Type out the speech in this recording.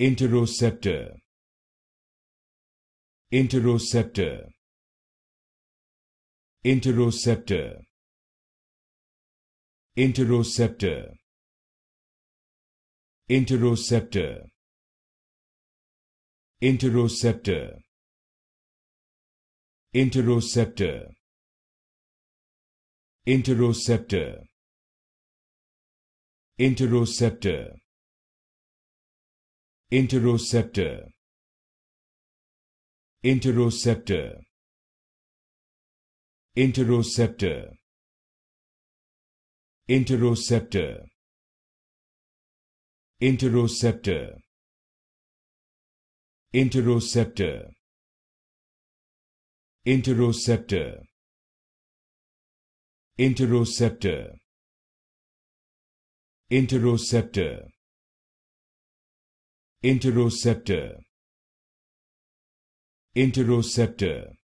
Interoceptor Interoceptor Interoceptor Interoceptor Interoceptor Interoceptor Interoceptor Interoceptor Interoceptor interoceptor interoceptor interoceptor interoceptor interoceptor interoceptor interoceptor interoceptor interoceptor Interoceptor Interoceptor